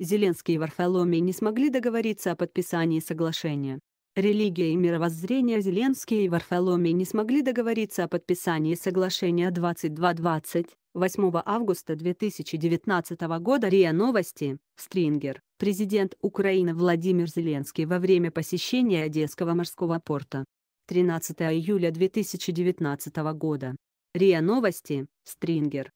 Зеленский и Варфоломей не смогли договориться о подписании соглашения. Религия и мировоззрение Зеленский и Варфоломей не смогли договориться о подписании соглашения 2220 8 августа 2019 года РИА Новости, Стрингер, президент Украины Владимир Зеленский во время посещения Одесского морского порта. 13 июля 2019 года. РИА Новости, Стрингер.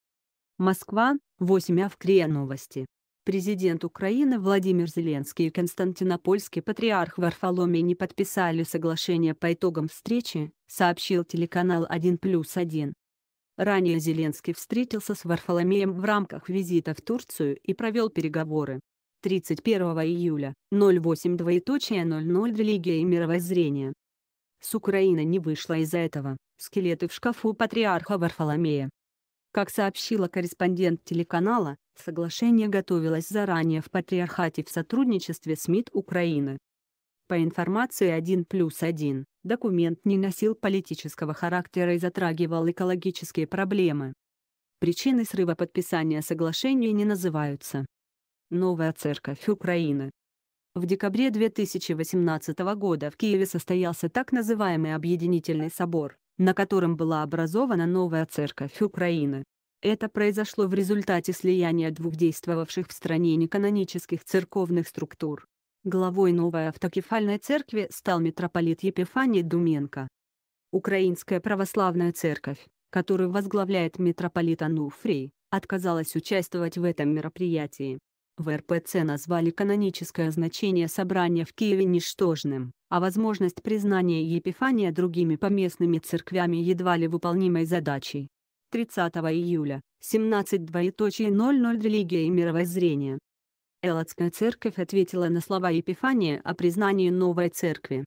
Москва, 8 АВК РИА Новости. Президент Украины Владимир Зеленский и константинопольский патриарх Варфоломей не подписали соглашение по итогам встречи, сообщил телеканал 1 плюс 1. Ранее Зеленский встретился с Варфоломеем в рамках визита в Турцию и провел переговоры. 31 июля, 08.00 «Религия и мировоззрение». С Украины не вышла из-за этого, скелеты в шкафу патриарха Варфоломея. Как сообщила корреспондент телеканала, соглашение готовилось заранее в Патриархате в сотрудничестве с МИД Украины. По информации 1 плюс 1, документ не носил политического характера и затрагивал экологические проблемы. Причины срыва подписания соглашения не называются. Новая церковь Украины. В декабре 2018 года в Киеве состоялся так называемый Объединительный собор, на котором была образована новая церковь Украины. Это произошло в результате слияния двух действовавших в стране неканонических церковных структур. Главой новой автокефальной церкви стал митрополит Епифаний Думенко. Украинская православная церковь, которую возглавляет митрополит Ануфрий, отказалась участвовать в этом мероприятии. В РПЦ назвали каноническое значение собрания в Киеве ничтожным, а возможность признания Епифания другими поместными церквями едва ли выполнимой задачей. 30 июля, 17.00 «Религия и мировоззрение». Элладская церковь ответила на слова Епифания о признании новой церкви.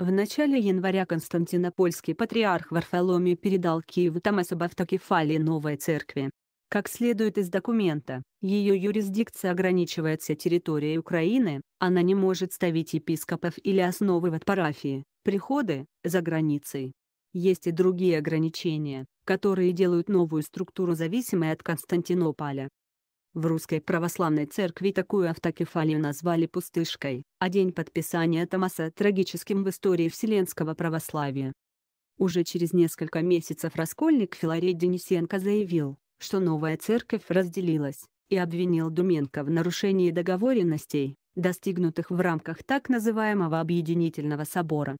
В начале января константинопольский патриарх Варфоломий передал Киеву Томас об автокефалии новой церкви. Как следует из документа, ее юрисдикция ограничивается территорией Украины, она не может ставить епископов или основывать парафии, приходы, за границей. Есть и другие ограничения, которые делают новую структуру зависимой от Константинополя. В Русской Православной Церкви такую автокефалию назвали пустышкой, а день подписания Томаса – трагическим в истории Вселенского православия. Уже через несколько месяцев раскольник Филарей Денисенко заявил, что новая церковь разделилась, и обвинил Думенко в нарушении договоренностей, достигнутых в рамках так называемого Объединительного собора.